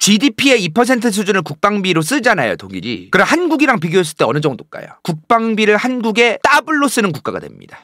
GDP의 2% 수준을 국방비로 쓰잖아요, 독일이. 그럼 한국이랑 비교했을 때 어느 정도일까요? 국방비를 한국의 더블로 쓰는 국가가 됩니다.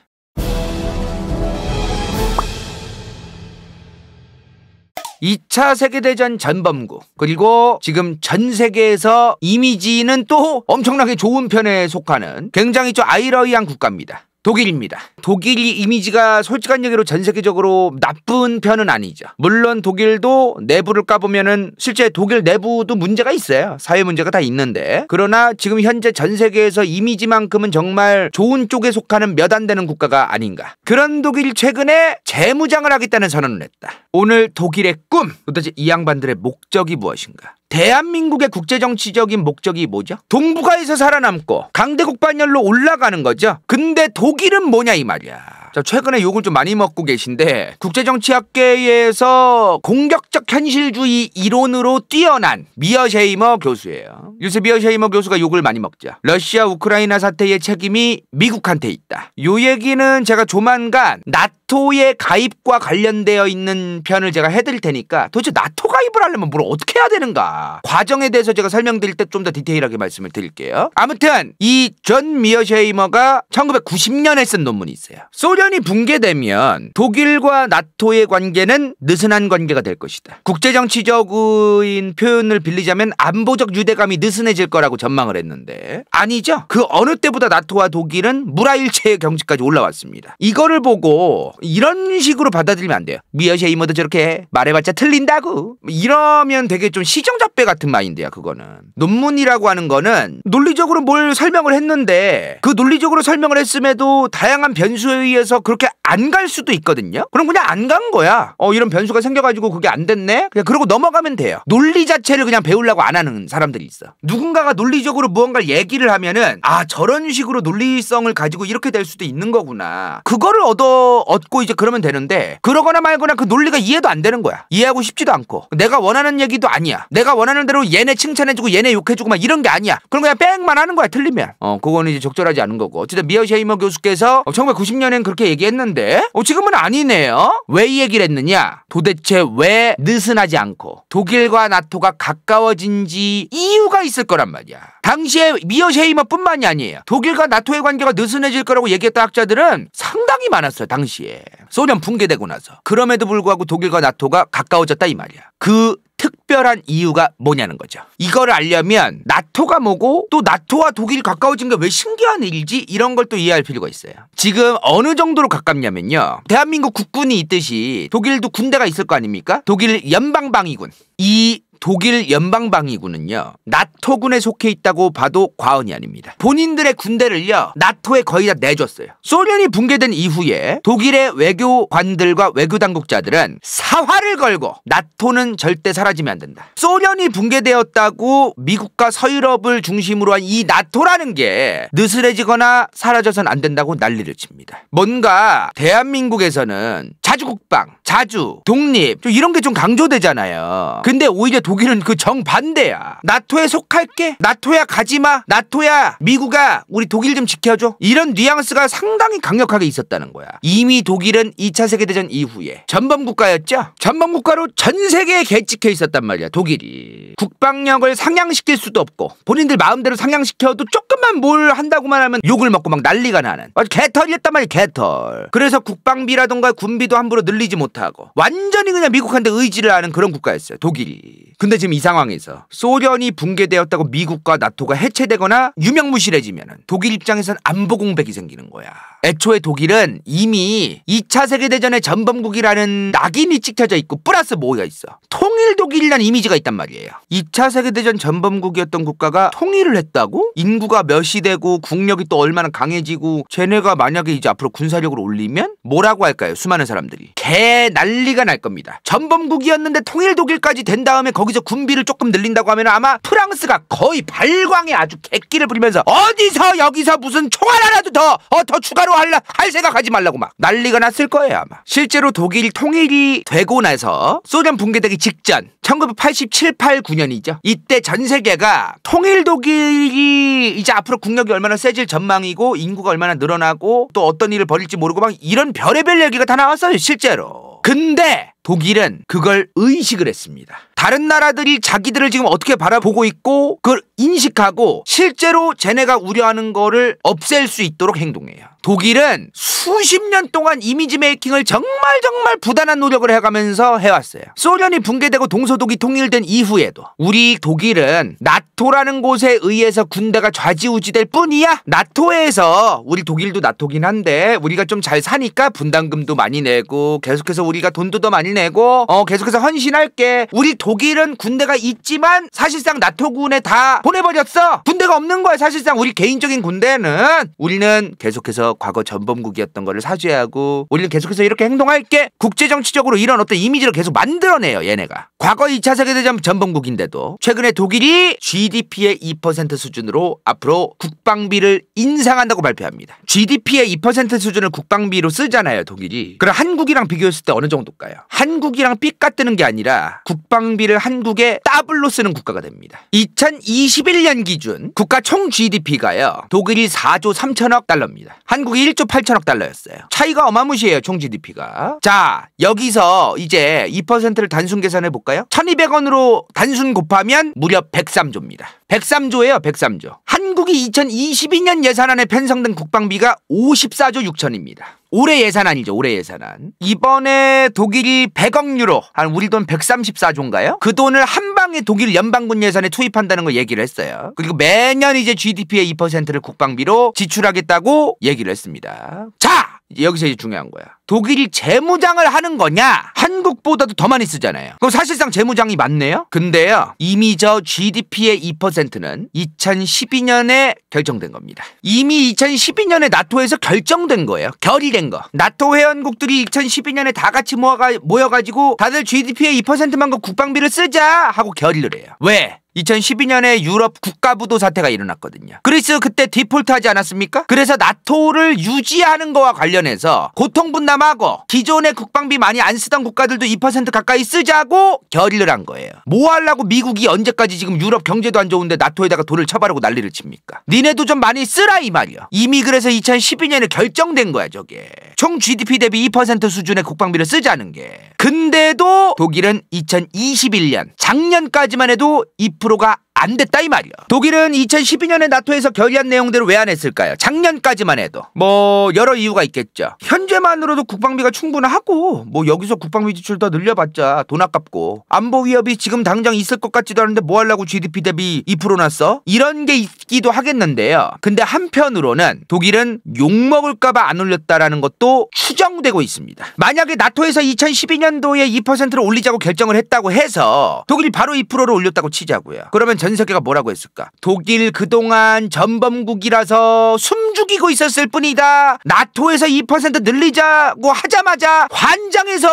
2차 세계대전 전범국 그리고 지금 전 세계에서 이미지는 또 엄청나게 좋은 편에 속하는 굉장히 좀 아이러이한 국가입니다. 독일입니다. 독일이 이미지가 솔직한 얘기로 전 세계적으로 나쁜 편은 아니죠. 물론 독일도 내부를 까보면은 실제 독일 내부도 문제가 있어요. 사회 문제가 다 있는데. 그러나 지금 현재 전 세계에서 이미지만큼은 정말 좋은 쪽에 속하는 몇 안 되는 국가가 아닌가. 그런 독일이 최근에 재무장을 하겠다는 선언을 했다. 오늘 독일의 꿈! 도대체 이 양반들의 목적이 무엇인가? 대한민국의 국제정치적인 목적이 뭐죠? 동북아에서 살아남고 강대국 반열로 올라가는 거죠. 근데 독일은 뭐냐 이 말이야. 자, 최근에 욕을 좀 많이 먹고 계신데 국제정치학계에서 공격적 현실주의 이론으로 뛰어난 미어셰이머 교수예요. 요새 미어셰이머 교수가 욕을 많이 먹죠. 러시아 우크라이나 사태의 책임이 미국한테 있다. 요 얘기는 제가 조만간 나토의 가입과 관련되어 있는 편을 제가 해드릴 테니까 도대체 나토 가입을 하려면 뭘 어떻게 해야 되는가 과정에 대해서 제가 설명드릴 때 좀 더 디테일하게 말씀을 드릴게요. 아무튼 이 전미어셰이머가 1990년에 쓴 논문이 있어요. 소련 소련이 붕괴되면 독일과 나토의 관계는 느슨한 관계가 될 것이다. 국제정치적인 표현을 빌리자면 안보적 유대감이 느슨해질 거라고 전망을 했는데 아니죠. 그 어느 때보다 나토와 독일은 무라일체의 경지까지 올라왔습니다. 이거를 보고 이런 식으로 받아들이면 안 돼요. 미어셰 이모도 저렇게 말해봤자 틀린다고. 이러면 되게 좀 시정잡배 같은 마인드야 그거는. 논문이라고 하는 거는 논리적으로 뭘 설명을 했는데 그 논리적으로 설명을 했음에도 다양한 변수에 의해서 그서 그렇게 안 갈 수도 있거든요. 그럼 그냥 안 간 거야. 어 이런 변수가 생겨가지고 그게 안 됐네. 그냥 그러고 넘어가면 돼요. 논리 자체를 그냥 배우려고 안 하는 사람들이 있어. 누군가가 논리적으로 무언가를 얘기를 하면은 아 저런 식으로 논리성을 가지고 이렇게 될 수도 있는 거구나. 그거를 얻어 얻고 이제 그러면 되는데 그러거나 말거나 그 논리가 이해도 안 되는 거야. 이해하고 싶지도 않고 내가 원하는 얘기도 아니야. 내가 원하는 대로 얘네 칭찬해주고 얘네 욕해주고 막 이런 게 아니야. 그런 거야 뺑만 하는 거야 틀리면. 어 그거는 이제 적절하지 않은 거고 어쨌든 미어 셰이머 교수께서 1990년엔 어, 그렇게 얘기했는데 어, 지금은 아니네요. 왜 얘기를 했느냐? 도대체 왜 느슨하지 않고 독일과 나토가 가까워진지 이유가 있을 거란 말이야. 당시에 미어 셰이머뿐만이 아니에요. 독일과 나토의 관계가 느슨해질 거라고 얘기했던 학자들은 상당히 많았어요. 당시에 소련 붕괴되고 나서. 그럼에도 불구하고 독일과 나토가 가까워졌다 이 말이야. 그 특별한 이유가 뭐냐는 거죠. 이걸 알려면 나토가 뭐고 또 나토와 독일이 가까워진 게 왜 신기한 일이지 이런 걸 또 이해할 필요가 있어요. 지금 어느 정도로 가깝냐면요. 대한민국 국군이 있듯이 독일도 군대가 있을 거 아닙니까? 독일 연방방위군. 이 독일 연방방위군은요 나토군에 속해 있다고 봐도 과언이 아닙니다. 본인들의 군대를요 나토에 거의 다 내줬어요. 소련이 붕괴된 이후에 독일의 외교관들과 외교 당국자들은 사활을 걸고 나토는 절대 사라지면 안 된다. 소련이 붕괴되었다고 미국과 서유럽을 중심으로 한 이 나토라는 게 느슨해지거나 사라져선 안 된다고 난리를 칩니다. 뭔가 대한민국에서는 자주 국방, 자주 독립 좀 이런 게 좀 강조되잖아요. 근데 오히려 독 독일은 그 정반대야. 나토에 속할게. 나토야 가지마. 나토야 미국아 우리 독일 좀 지켜줘. 이런 뉘앙스가 상당히 강력하게 있었다는 거야. 이미 독일은 2차 세계대전 이후에 전범국가였죠. 전범국가로 전 세계에 개찍해 있었단 말이야. 독일이. 국방력을 상향시킬 수도 없고 본인들 마음대로 상향시켜도 조금만 뭘 한다고만 하면 욕을 먹고 막 난리가 나는. 개털이었단 말이야. 개털. 그래서 국방비라던가 군비도 함부로 늘리지 못하고 완전히 그냥 미국한테 의지를 하는 그런 국가였어요. 독일이. 근데 지금 이 상황에서 소련이 붕괴되었다고 미국과 나토가 해체되거나 유명무실해지면 독일 입장에선 안보 공백이 생기는 거야. 애초에 독일은 이미 2차 세계대전의 전범국이라는 낙인이 찍혀져 있고 플러스 모여 있어. 통일 독일이라는 이미지가 있단 말이에요. 2차 세계대전 전범국이었던 국가가 통일을 했다고? 인구가 몇이 되고 국력이 또 얼마나 강해지고 쟤네가 만약에 이제 앞으로 군사력을 올리면 뭐라고 할까요? 수많은 사람들이. 개 난리가 날 겁니다. 전범국이었는데 통일 독일까지 된 다음에 거기서 군비를 조금 늘린다고 하면 아마 프랑스가 거의 발광에 아주 객기를 부리면서 어디서 여기서 무슨 총알 하나도 더, 어, 더 추가로 할라 할 생각하지 말라고 막 난리가 났을 거예요 아마. 실제로 독일 통일이 되고 나서 소련 붕괴되기 직전 1987, 8, 9년이죠. 이때 전 세계가 통일 독일이 이제 앞으로 국력이 얼마나 세질 전망이고 인구가 얼마나 늘어나고 또 어떤 일을 벌일지 모르고 막 이런 별의별 얘기가 다 나왔어요 실제로. 근데 독일은 그걸 의식을 했습니다. 다른 나라들이 자기들을 지금 어떻게 바라보고 있고 그걸 인식하고 실제로 쟤네가 우려하는 거를 없앨 수 있도록 행동해요. 독일은 수십 년 동안 이미지 메이킹을 정말 정말 부단한 노력을 해가면서 해왔어요. 소련이 붕괴되고 동서독이 통일된 이후에도 우리 독일은 나토라는 곳에 의해서 군대가 좌지우지될 뿐이야. 나토에서 우리 독일도 나토긴 한데 우리가 좀 잘 사니까 분담금도 많이 내고 계속해서 우리가 돈도 더 많이 내고 어 계속해서 헌신할게. 우리 독일은 군대가 있지만 사실상 나토군에 다 보내버렸어. 군대가 없는 거야 사실상 우리 개인적인 군대는 우리는 계속해서 과거 전범국이었던 거를 사죄하고 우리는 계속해서 이렇게 행동할게. 국제 정치적으로 이런 어떤 이미지를 계속 만들어내요 얘네가. 과거 2차 세계대전 전범국인데도 최근에 독일이 GDP의 2% 수준으로 앞으로 국방비를 인상한다고 발표합니다. GDP의 2% 수준을 국방비로 쓰잖아요 독일이. 그럼 한국이랑 비교했을 때 어느 정도일까요? 한국이랑 삐까뜨는 게 아니라 국방비를 한국에 더블로 쓰는 국가가 됩니다. 2021년 기준 국가 총 GDP가요. 독일이 4조 3천억 달러입니다. 한국이 1조 8천억 달러였어요. 차이가 어마무시해요. 총 GDP가. 자 여기서 이제 2%를 단순 계산해 볼까요? 1200원으로 단순 곱하면 무려 103조입니다. 103조예요. 103조. 한국이 2022년 예산안에 편성된 국방비가 54조 6천입니다. 올해 예산안이죠. 올해 예산안. 이번에 독일이 100억 유로, 한 우리 돈 134조인가요? 그 돈을 한 방에 독일 연방군 예산에 투입한다는 걸 얘기를 했어요. 그리고 매년 이제 GDP의 2%를 국방비로 지출하겠다고 얘기를 했습니다. 자, 여기서 이제 중요한 거야. 독일이 재무장을 하는 거냐? 한국보다도 더 많이 쓰잖아요. 그럼 사실상 재무장이 맞네요? 근데요. 이미 저 GDP의 2%는 2012년에 결정된 겁니다. 이미 2012년에 나토에서 결정된 거예요. 결의된 거. 나토 회원국들이 2012년에 다 같이 모아가, 모여가지고 다들 GDP의 2%만 그 국방비를 쓰자 하고 결의를 해요. 왜? 2012년에 유럽 국가부도 사태가 일어났거든요. 그리스 그때 디폴트하지 않았습니까? 그래서 나토를 유지하는 거와 관련해서 고통 분담하고 기존의 국방비 많이 안 쓰던 국가들도 2% 가까이 쓰자고 결의를 한 거예요. 뭐 하려고 미국이 언제까지 지금 유럽 경제도 안 좋은데 나토에다가 돈을 처바르고 난리를 칩니까? 니네도 좀 많이 쓰라 이 말이야. 이미 그래서 2012년에 결정된 거야 저게. 총 GDP 대비 2% 수준의 국방비를 쓰자는 게. 근데도 독일은 2021년 작년까지만 해도 앞으로가 안 됐다 이 말이야. 독일은 2012년에 나토에서 결의한 내용대로 왜 안 했을까요? 작년까지만 해도 뭐 여러 이유가 있겠죠. 현재만으로도 국방비가 충분하고 뭐 여기서 국방비 지출 더 늘려봤자 돈 아깝고 안보 위협이 지금 당장 있을 것 같지도 않은데 뭐 하려고 GDP 대비 2 났어? 이런 게 있기도 하겠는데요. 근데 한편으로는 독일은 욕먹을까봐 안 올렸다라는 것도 추정되고 있습니다. 만약에 나토에서 2012년도에 2%를 올리자고 결정을 했다고 해서 독일이 바로 2%를 올렸다고 치자고요. 그러면 전세계가 뭐라고 했을까? 독일 그동안 전범국이라서 숨죽이고 있었을 뿐이다. 나토에서 2% 늘리자고 하자마자 환장해서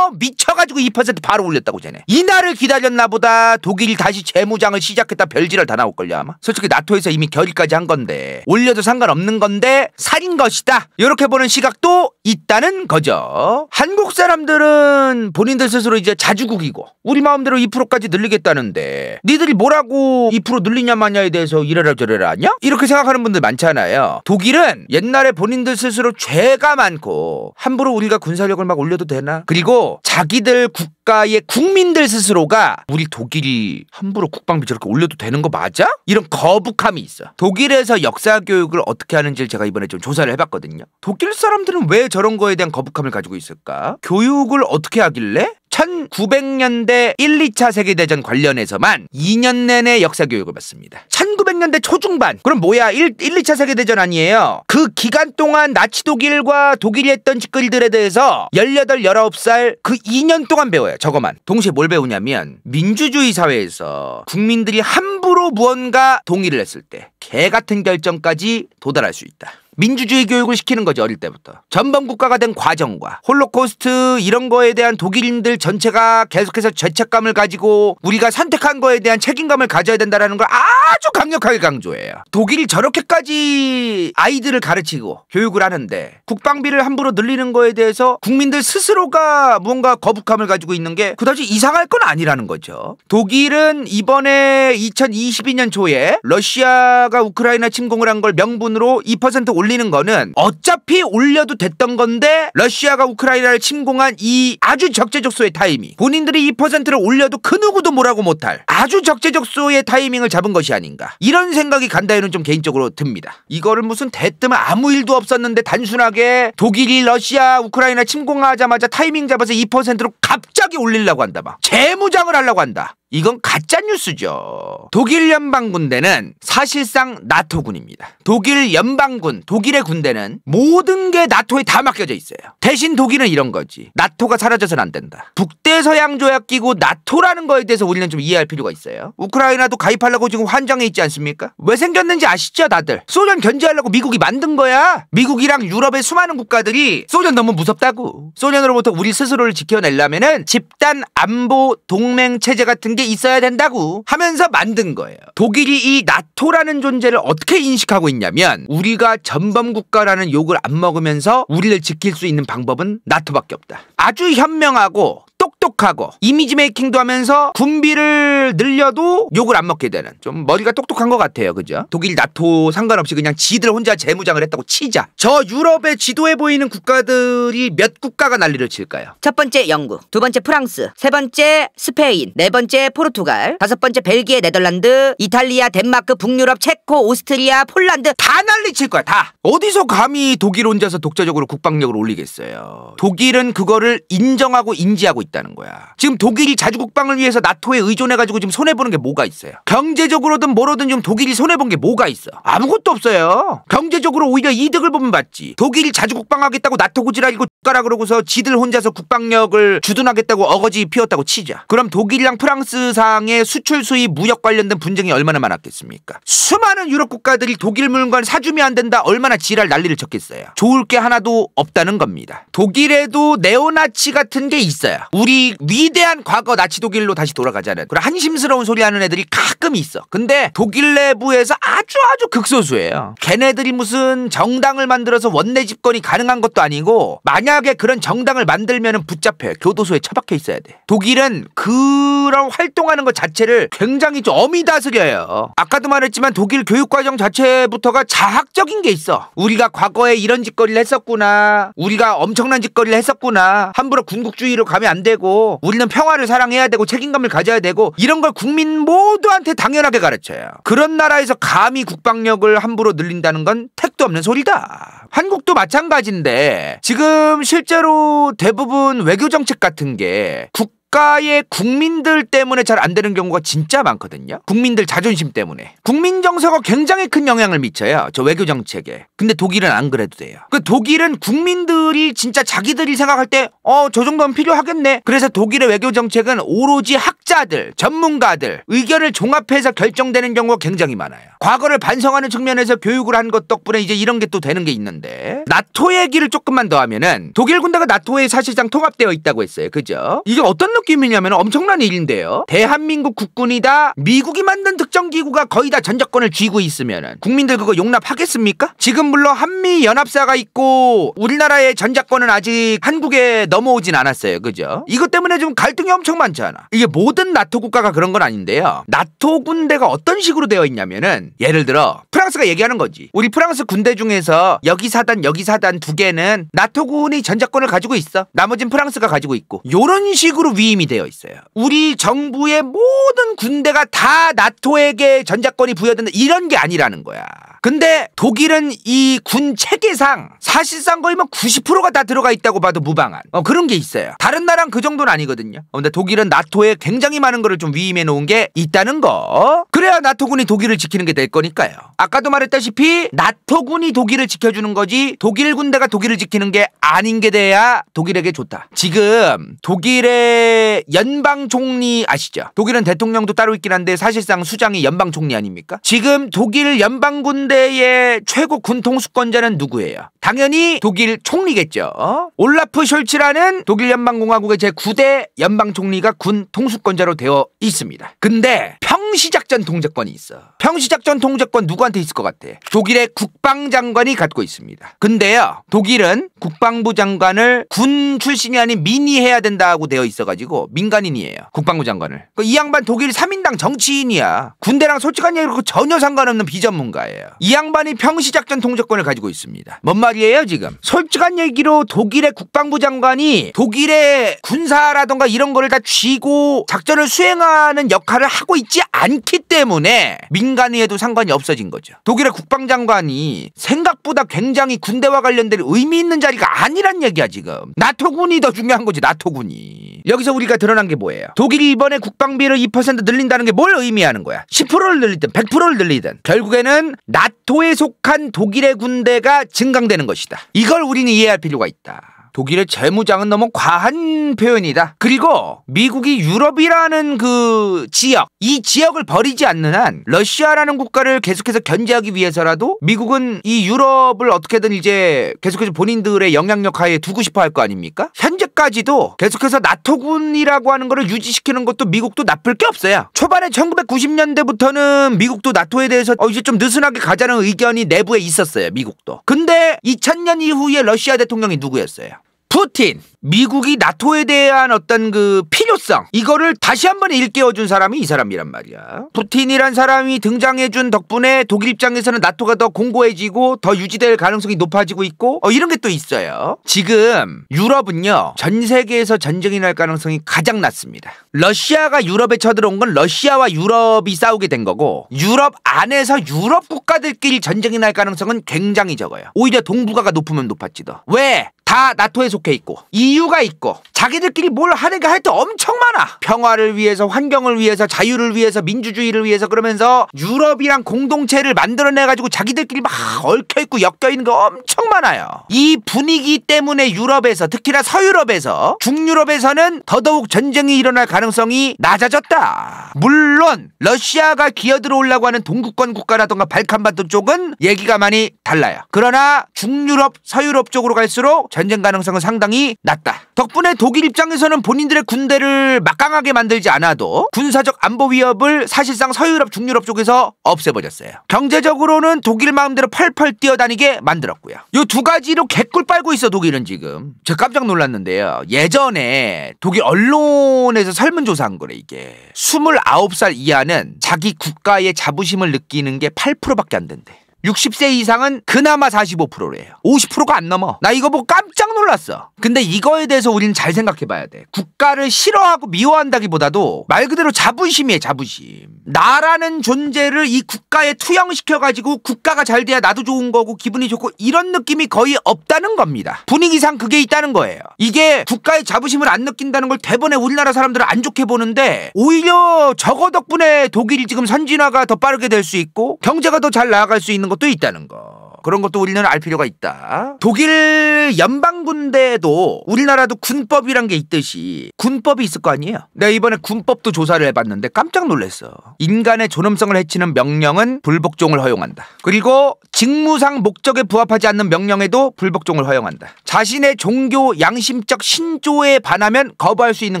어? 미쳐가지고 2% 바로 올렸다고 쟤네. 이날을 기다렸나 보다. 독일이 다시 재무장을 시작했다 별지를 다 나올걸요 아마. 솔직히 나토에서 이미 결의까지 한 건데 올려도 상관없는 건데 살인 것이다. 이렇게 보는 시각도 있다는 거죠. 한국 사람들은 본인들 스스로 이제 자주국이고 우리 마음대로 2%까지 늘리겠다는데 니들이 뭐라고 뭐라고 2% 늘리냐 마냐에 대해서 이래라 저래라 하냐? 이렇게 생각하는 분들 많잖아요. 독일은 옛날에 본인들 스스로 죄가 많고 함부로 우리가 군사력을 막 올려도 되나? 그리고 자기들 국가의 국민들 스스로가 우리 독일이 함부로 국방비 저렇게 올려도 되는 거 맞아? 이런 거북함이 있어. 독일에서 역사 교육을 어떻게 하는지를 제가 이번에 좀 조사를 해봤거든요. 독일 사람들은 왜 저런 거에 대한 거북함을 가지고 있을까? 교육을 어떻게 하길래 1900년대 1, 2차 세계대전 관련해서만 2년 내내 역사 교육을 받습니다. 1900년대 초중반 그럼 뭐야 1, 1 2차 세계대전 아니에요. 그 기간 동안 나치 독일과 독일이 했던 짓거리들에 대해서 18, 19살 그 2년 동안 배워요. 저거만. 동시에 뭘 배우냐면 민주주의 사회에서 국민들이 함부로 무언가 동의를 했을 때 개 같은 결정까지 도달할 수 있다. 민주주의 교육을 시키는 거죠 어릴 때부터 전범 국가가 된 과정과 홀로코스트 이런 거에 대한 독일인들 전체가 계속해서 죄책감을 가지고 우리가 선택한 거에 대한 책임감을 가져야 된다라는 걸 아주 강력하게 강조해요 독일이 저렇게까지 아이들을 가르치고 교육을 하는데 국방비를 함부로 늘리는 거에 대해서 국민들 스스로가 뭔가 거북함을 가지고 있는 게 그다지 이상할 건 아니라는 거죠 독일은 이번에 2022년 초에 러시아가 우크라이나 침공을 한 걸 명분으로 2% 올린 올리는 거는 어차피 올려도 됐던 건데 러시아가 우크라이나를 침공한 이 아주 적재적 소의 타이밍 본인들이 2%를 올려도 그 누구도 뭐라고 못할 아주 적재적 소의 타이밍을 잡은 것이 아닌가 이런 생각이 간다에는 좀 개인적으로 듭니다 이거를 무슨 대뜸 아무 일도 없었는데 단순하게 독일이 러시아 우크라이나 침공하자마자 타이밍 잡아서 2%로 갑자기 올리려고 한다 막 재무장을 하려고 한다 이건 가짜 뉴스죠. 독일 연방군대는 사실상 나토군입니다. 독일 연방군, 독일의 군대는 모든 게 나토에 다 맡겨져 있어요. 대신 독일은 이런 거지. 나토가 사라져선안 된다. 북대서양 조약 기구 나토라는 거에 대해서 우리는 좀 이해할 필요가 있어요. 우크라이나도 가입하려고 지금 환장해 있지 않습니까? 왜 생겼는지 아시죠, 다들? 소련 견제하려고 미국이 만든 거야. 미국이랑 유럽의 수많은 국가들이 소련 너무 무섭다고. 소련으로부터 우리 스스로를 지켜내려면은 집단 안보 동맹 체제 같은 게게 있어야 된다고 하면서 만든 거예요. 독일이 이 나토라는 존재를 어떻게 인식하고 있냐면 우리가 전범 국가라는 욕을 안 먹으면서 우리를 지킬 수 있는 방법은 나토밖에 없다. 아주 현명하고 똑똑하고 이미지 메이킹도 하면서 군비를 늘려도 욕을 안 먹게 되는 좀 머리가 똑똑한 것 같아요. 그죠? 독일 나토 상관없이 그냥 지들 혼자 재무장을 했다고 치자. 저 유럽의 지도에 보이는 국가들이 몇 국가가 난리를 칠까요? 첫 번째 영국, 두 번째 프랑스, 세 번째 스페인, 네 번째 포르투갈, 다섯 번째 벨기에, 네덜란드, 이탈리아, 덴마크, 북유럽, 체코, 오스트리아, 폴란드 다 난리칠 거야. 다. 어디서 감히 독일 혼자서 독자적으로 국방력을 올리겠어요. 독일은 그거를 인정하고 인지하고 있다는 되는 거야. 지금 독일이 자주 국방을 위해서 나토에 의존해가지고 지금 손해보는 게 뭐가 있어요? 경제적으로든 뭐로든 지금 독일이 손해본 게 뭐가 있어? 아무것도 없어요. 경제적으로 오히려 이득을 보면 맞지. 독일이 자주 국방하겠다고 나토 구질하고 국가라 그러고서 지들 혼자서 국방력을 주둔하겠다고 어거지 피웠다고 치자. 그럼 독일이랑 프랑스상의 수출 수입 무역 관련된 분쟁이 얼마나 많았겠습니까? 수많은 유럽 국가들이 독일 물건 사주면 안 된다 얼마나 지랄 난리를 쳤겠어요. 좋을 게 하나도 없다는 겁니다. 독일에도 네오나치 같은 게 있어요. 우리 위대한 과거 나치 독일로 다시 돌아가자는 그런 한심스러운 소리 하는 애들이 가끔 있어. 근데 독일 내부에서 아주 아주 극소수예요. 걔네들이 무슨 정당을 만들어서 원내 집권이 가능한 것도 아니고 만약에 그런 정당을 만들면 붙잡혀요. 교도소에 처박혀 있어야 돼. 독일은 그런 활동하는 것 자체를 굉장히 좀 엄히 다스려요. 아까도 말했지만 독일 교육과정 자체부터가 자학적인 게 있어. 우리가 과거에 이런 짓거리를 했었구나. 우리가 엄청난 짓거리를 했었구나. 함부로 군국주의로 가면 안 되고 되고 우리는 평화를 사랑해야 되고 책임감을 가져야 되고 이런 걸 국민 모두한테 당연하게 가르쳐요. 그런 나라에서 감히 국방력을 함부로 늘린다는 건 택도 없는 소리다. 한국도 마찬가지인데 지금 실제로 대부분 외교 정책 같은 게국 국가의 국민들 때문에 잘 안 되는 경우가 진짜 많거든요. 국민들 자존심 때문에. 국민 정서가 굉장히 큰 영향을 미쳐요. 저 외교 정책에. 근데 독일은 안 그래도 돼요. 그 독일은 국민들이 진짜 자기들이 생각할 때 어, 저 정도면 필요하겠네. 그래서 독일의 외교 정책은 오로지 학자들, 전문가들 의견을 종합해서 결정되는 경우가 굉장히 많아요. 과거를 반성하는 측면에서 교육을 한 것 덕분에 이제 이런 게 또 되는 게 있는데 나토 얘기를 조금만 더 하면은 독일 군대가 나토에 사실상 통합되어 있다고 했어요. 그죠? 이게 어떤 느낌이냐면 엄청난 일인데요. 대한민국 국군이다. 미국이 만든 특정 기구가 거의 다 전작권을 쥐고 있으면 국민들 그거 용납하겠습니까? 지금 물론 한미 연합사가 있고 우리나라의 전작권은 아직 한국에 넘어오진 않았어요. 그죠? 이것 때문에 좀 갈등이 엄청 많잖아. 이게 모든 나토 국가가 그런 건 아닌데요. 나토 군대가 어떤 식으로 되어 있냐면은 예를 들어 프랑스가 얘기하는 거지. 우리 프랑스 군대 중에서 여기 사단 여기 사단 두 개는 나토군이 전작권을 가지고 있어. 나머진 프랑스가 가지고 있고. 요런 식으로 위 기임이 되어 있어요. 우리 정부의 모든 군대가 다 나토에게 전작권이 부여된다 이런 게 아니라는 거야. 근데 독일은 이 군 체계상 사실상 거의 뭐 90%가 다 들어가 있다고 봐도 무방한 어, 그런 게 있어요. 다른 나라랑 그 정도는 아니거든요. 어, 근데 독일은 나토에 굉장히 많은 거를 좀 위임해 놓은 게 있다는 거. 그래야 나토군이 독일을 지키는 게 될 거니까요. 아까도 말했다시피 나토군이 독일을 지켜주는 거지 독일 군대가 독일을 지키는 게 아닌 게 돼야 독일에게 좋다. 지금 독일의 연방 총리 아시죠? 독일은 대통령도 따로 있긴 한데 사실상 수장이 연방 총리 아닙니까? 지금 독일 연방 군대의 최고 군 통수권자는 누구예요? 당연히 독일 총리겠죠. 올라프 숄츠라는 독일 연방공화국의 제9대 연방 총리가 군 통수권자로 되어 있습니다. 근데 평 평시작전 통제권이 있어. 평시작전 통제권 누구한테 있을 것 같아? 독일의 국방장관이 갖고 있습니다. 근데요, 독일은 국방부 장관을 군 출신이 아닌 민이 해야 된다고 되어 있어가지고 민간인이에요. 국방부 장관을. 그이 그러니까 양반 독일 3인당 정치인이야. 군대랑 솔직한 얘기로 전혀 상관없는 비전문가예요. 이 양반이 평시작전 통제권을 가지고 있습니다. 뭔 말이에요 지금? 솔직한 얘기로 독일의 국방부 장관이 독일의 군사라던가 이런 거를 다 쥐고 작전을 수행하는 역할을 하고 있지 않 않기 때문에 민간이에도 상관이 없어진 거죠. 독일의 국방장관이 생각보다 굉장히 군대와 관련된 의미 있는 자리가 아니란 얘기야 지금. 나토군이 더 중요한 거지 나토군이. 여기서 우리가 드러난 게 뭐예요? 독일이 이번에 국방비를 2% 늘린다는 게 뭘 의미하는 거야? 10%를 늘리든 100%를 늘리든 결국에는 나토에 속한 독일의 군대가 증강되는 것이다. 이걸 우리는 이해할 필요가 있다. 독일의 재무장은 너무 과한 표현이다. 그리고 미국이 유럽이라는 그 지역, 이 지역을 버리지 않는 한 러시아라는 국가를 계속해서 견제하기 위해서라도 미국은 이 유럽을 어떻게든 이제 계속해서 본인들의 영향력 하에 두고 싶어 할 거 아닙니까? 현재까지도 계속해서 나토군이라고 하는 것을 유지시키는 것도 미국도 나쁠 게 없어요. 초반에 1990년대부터는 미국도 나토에 대해서 어 이제 좀 느슨하게 가자는 의견이 내부에 있었어요. 미국도. 근데 2000년 이후에 러시아 대통령이 누구였어요? 푸틴, 미국이 나토에 대한 어떤 그 필요성 이거를 다시 한번 일깨워준 사람이 이 사람이란 말이야. 푸틴이란 사람이 등장해준 덕분에 독일 입장에서는 나토가 더 공고해지고 더 유지될 가능성이 높아지고 있고 어, 이런 게 또 있어요. 지금 유럽은요 전 세계에서 전쟁이 날 가능성이 가장 낮습니다. 러시아가 유럽에 쳐들어온 건 러시아와 유럽이 싸우게 된 거고 유럽 안에서 유럽 국가들끼리 전쟁이 날 가능성은 굉장히 적어요. 오히려 동북아가 높으면 높았지 더. 왜? 다 나토에 속해 있고 이유가 있고 자기들끼리 뭘 하는가 할 때 엄청 많아 평화를 위해서 환경을 위해서 자유를 위해서 민주주의를 위해서 그러면서 유럽이랑 공동체를 만들어내가지고 자기들끼리 막 얽혀있고 엮여있는 거 엄청 많아요 이 분위기 때문에 유럽에서 특히나 서유럽에서 중유럽에서는 더더욱 전쟁이 일어날 가능성이 낮아졌다 물론 러시아가 기어들어올라고 하는 동구권 국가라던가 발칸반도 쪽은 얘기가 많이 달라요 그러나 중유럽 서유럽 쪽으로 갈수록 전쟁 가능성은 상당히 낮다. 덕분에 독일 입장에서는 본인들의 군대를 막강하게 만들지 않아도 군사적 안보 위협을 사실상 서유럽, 중유럽 쪽에서 없애버렸어요. 경제적으로는 독일 마음대로 펄펄 뛰어다니게 만들었고요. 이두 가지로 개꿀 빨고 있어 독일은 지금. 제가 깜짝 놀랐는데요. 예전에 독일 언론에서 설문조사한 거래 이게. 29살 이하는 자기 국가의 자부심을 느끼는 게 8%밖에 안 된대. 60세 이상은 그나마 45%래요. 50%가 안 넘어. 나 이거 보고 깜짝 놀랐어. 근데 이거에 대해서 우리는 잘 생각해 봐야 돼. 국가를 싫어하고 미워한다기보다도 말 그대로 자부심이에요, 자부심. 나라는 존재를 이 국가에 투영시켜 가지고 국가가 잘 돼야 나도 좋은 거고 기분이 좋고 이런 느낌이 거의 없다는 겁니다. 분위기상 그게 있다는 거예요. 이게 국가의 자부심을 안 느낀다는 걸 대번에 우리나라 사람들은 안 좋게 보는데 오히려 저거 덕분에 독일이 지금 선진화가 더 빠르게 될 수 있고 경제가 더 잘 나아갈 수 있는 것도있다는거 그런 것도 우리는 알 필요가 있다. 독일 연방군대도 우리나라도 군법이란 게 있듯이 군법이 있을 거 아니에요. 내가 이번에 군법도 조사를 해봤는데 깜짝 놀랐어. 인간의 존엄성을 해치는 명령은 불복종을 허용한다. 그리고 직무상 목적에 부합하지 않는 명령에도 불복종을 허용한다. 자신의 종교 양심적 신조에 반하면 거부할 수 있는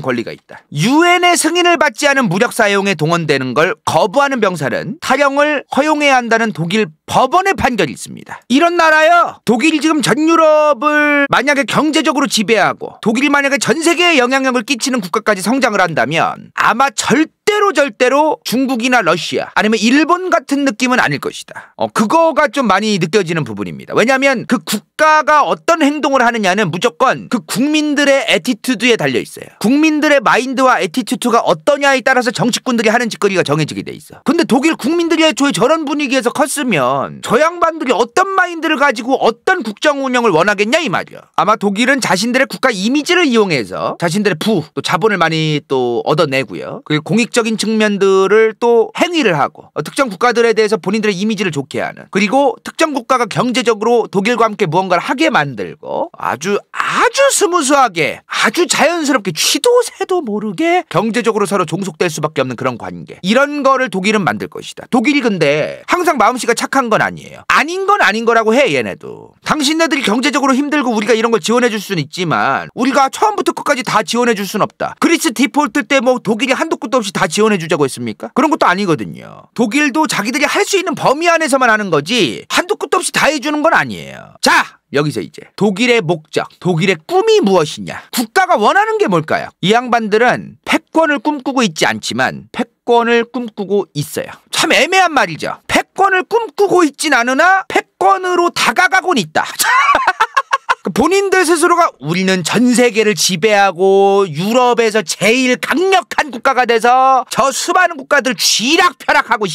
권리가 있다. 유엔의 승인을 받지 않은 무력 사용에 동원되는 걸 거부하는 병사는 탈영을 허용해야 한다는 독일 법원의 판결이 있습니다. 있습니다. 이런 나라요. 독일 이 지금 전 유럽을 만약에 경제적으로 지배하고 독일 이 만약에 전 세계에 영향력을 끼치는 국가까지 성장을 한다면 아마 절대 절대로 절대로 중국이나 러시아 아니면 일본 같은 느낌은 아닐 것이다. 어, 그거가 좀 많이 느껴지는 부분입니다. 왜냐하면 그 국가가 어떤 행동을 하느냐는 무조건 그 국민들의 에티튜드에 달려 있어요. 국민들의 마인드와 에티튜드가 어떠냐에 따라서 정치꾼들이 하는 짓거리가 정해지게 돼 있어. 근데 독일 국민들이 애초에 저런 분위기에서 컸으면 저 양반들이 어떤 마인드를 가지고 어떤 국정 운영을 원하겠냐 이 말이야. 아마 독일은 자신들의 국가 이미지를 이용해서 자신들의 부 또 자본을 많이 또 얻어내고요. 그리고 공익적인 정적인 측면들을 또 행위를 하고 어, 특정 국가들에 대해서 본인들의 이미지를 좋게 하는 그리고 특정 국가가 경제적으로 독일과 함께 무언가를 하게 만들고 아주 아주 스무스하게 아주 자연스럽게 쥐도 새도 모르게 경제적으로 서로 종속될 수밖에 없는 그런 관계 이런 거를 독일은 만들 것이다. 독일이 근데 항상 마음씨가 착한 건 아니에요. 아닌 건 아닌 거라고 해 얘네도. 당신네들이 경제적으로 힘들고 우리가 이런 걸 지원해 줄 수는 있지만 우리가 처음부터 끝까지 다 지원해 줄 수는 없다. 그리스 디폴트 때 뭐 독일이 한도 끝도 없이 다 지원 해 지원해 주자고 했습니까? 그런 것도 아니거든요. 독일도 자기들이 할 수 있는 범위 안에서만 하는 거지 한도 끝도 없이 다 해주는 건 아니에요. 자, 여기서 이제 독일의 목적, 독일의 꿈이 무엇이냐? 국가가 원하는 게 뭘까요? 이 양반들은 패권을 꿈꾸고 있지 않지만 패권을 꿈꾸고 있어요. 참 애매한 말이죠. 패권을 꿈꾸고 있진 않으나 패권으로 다가가곤 있다. 그 본인들 스스로가 우리는 전 세계를 지배하고 유럽에서 제일 강력한 국가가 돼서 저 수많은 국가들 쥐락펴락하고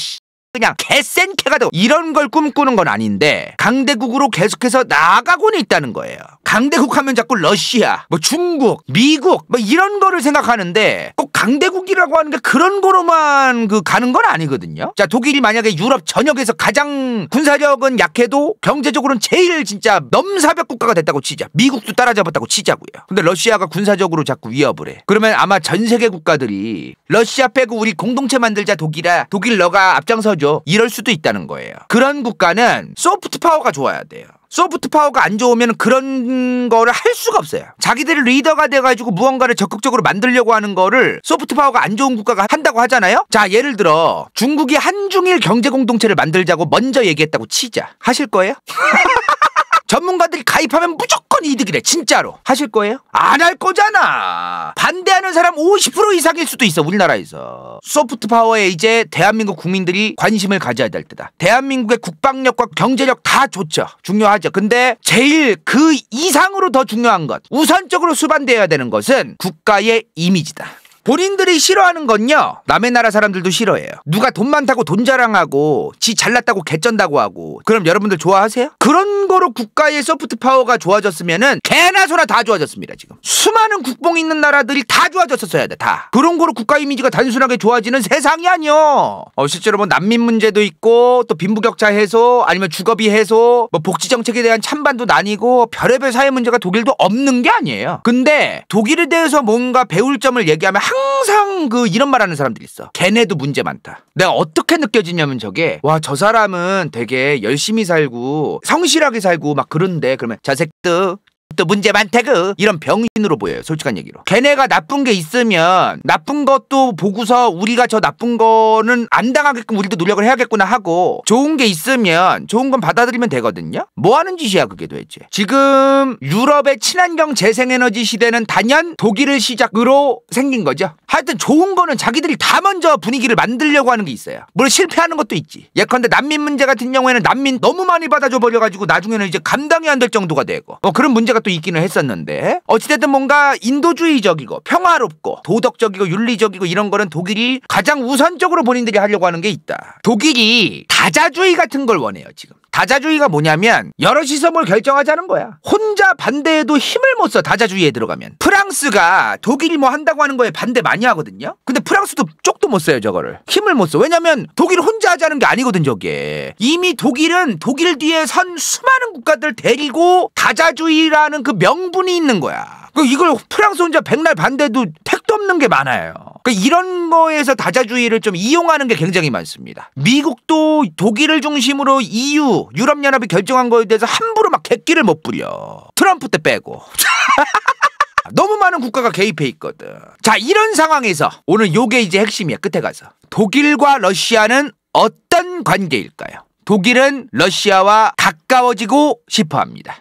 그냥 개센 케가 되고 이런 걸 꿈꾸는 건 아닌데 강대국으로 계속해서 나아가고는 있다는 거예요. 강대국 하면 자꾸 러시아, 뭐 중국, 미국 뭐 이런 거를 생각하는데 꼭 강대국이라고 하는 게 그런 거로만 그 가는 건 아니거든요. 자, 독일이 만약에 유럽 전역에서 가장 군사력은 약해도 경제적으로는 제일 진짜 넘사벽 국가가 됐다고 치자. 미국도 따라잡았다고 치자고요. 근데 러시아가 군사적으로 자꾸 위협을 해. 그러면 아마 전 세계 국가들이 러시아 빼고 우리 공동체 만들자 독일아. 독일 너가 앞장서줘. 이럴 수도 있다는 거예요. 그런 국가는 소프트 파워가 좋아야 돼요. 소프트 파워가 안 좋으면 그런 거를 할 수가 없어요. 자기들 이 리더가 돼가지고 무언가를 적극적으로 만들려고 하는 거를 소프트 파워가 안 좋은 국가가 한다고 하잖아요. 자 예를 들어 중국이 한중일 경제 공동체를 만들자고 먼저 얘기했다고 치자. 하실 거예요? 전문가들이 가입하면 무조건 이득이래 진짜로 하실 거예요? 안 할 거잖아 반대하는 사람 50% 이상일 수도 있어 우리나라에서 소프트 파워에 이제 대한민국 국민들이 관심을 가져야 될 때다 대한민국의 국방력과 경제력 다 좋죠 중요하죠 근데 제일 그 이상으로 더 중요한 것 우선적으로 수반되어야 되는 것은 국가의 이미지다 본인들이 싫어하는 건요. 남의 나라 사람들도 싫어해요. 누가 돈 많다고 돈 자랑하고 지 잘났다고 개쩐다고 하고 그럼 여러분들 좋아하세요? 그런 거로 국가의 소프트 파워가 좋아졌으면은 개나 소나 다 좋아졌습니다 지금. 수많은 국뽕 있는 나라들이 다 좋아졌었어야 돼 다. 그런 거로 국가 이미지가 단순하게 좋아지는 세상이 아니요. 어, 실제로 뭐 난민 문제도 있고 또 빈부격차 해소 아니면 주거비 해소 뭐 복지 정책에 대한 찬반도 나뉘고 별의별 사회 문제가 독일도 없는 게 아니에요. 근데 독일에 대해서 뭔가 배울 점을 얘기하면 항상 그 이런 말 하는 사람들이 있어. 걔네도 문제 많다. 내가 어떻게 느껴지냐면 저게 와 저 사람은 되게 열심히 살고 성실하게 살고 막 그런데 그러면 자색들 또 문제 많다고 그. 이런 병인으로 보여요 솔직한 얘기로 걔네가 나쁜 게 있으면 나쁜 것도 보고서 우리가 저 나쁜 거는 안 당하게끔 우리도 노력을 해야겠구나 하고 좋은 게 있으면 좋은 건 받아들이면 되거든요 뭐 하는 짓이야 그게 도대체 지금 유럽의 친환경 재생에너지 시대는 단연 독일을 시작으로 생긴 거죠 하여튼 좋은 거는 자기들이 다 먼저 분위기를 만들려고 하는 게 있어요 물론 실패하는 것도 있지 예컨대 난민 문제 같은 경우에는 난민 너무 많이 받아줘 버려가지고 나중에는 이제 감당이 안 될 정도가 되고 뭐 그런 문제가 또 있기는 했었는데 어찌됐든 뭔가 인도주의적이고 평화롭고 도덕적이고 윤리적이고 이런 거는 독일이 가장 우선적으로 본인들이 하려고 하는 게 있다. 독일이 다자주의 같은 걸 원해요 지금. 다자주의가 뭐냐면 여러 시선을 결정하자는 거야. 혼자 반대해도 힘을 못 써 다자주의에 들어가면. 프랑스가 독일이 뭐 한다고 하는 거에 반대 많이 하거든요. 근데 프랑스도 쪽도 못 써요 저거를. 힘을 못 써. 왜냐면 독일 혼자 하자는 게 아니거든 저게. 이미 독일은 독일 뒤에 선 수많은 국가들 데리고 다자주의라는 그 명분이 있는 거야. 그 이걸 프랑스 혼자 백날 반대도 택도 없는 게 많아요. 그 이런 거에서 다자주의를 좀 이용하는 게 굉장히 많습니다. 미국도 독일을 중심으로 EU 유럽연합이 결정한 거에 대해서 함부로 막 객기를 못 부려. 트럼프 때 빼고. 너무 많은 국가가 개입해 있거든. 자, 이런 상황에서 오늘 요게 이제 핵심이야. 끝에 가서. 독일과 러시아는 어떤 관계일까요? 독일은 러시아와 가까워지고 싶어 합니다.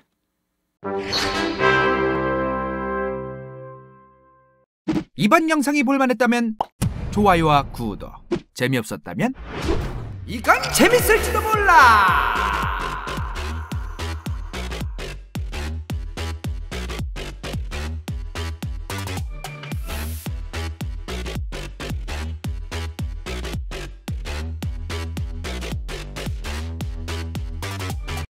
이번 영상이 볼만했다면 좋아요와 구독 재미없었다면 이건 재밌을지도 몰라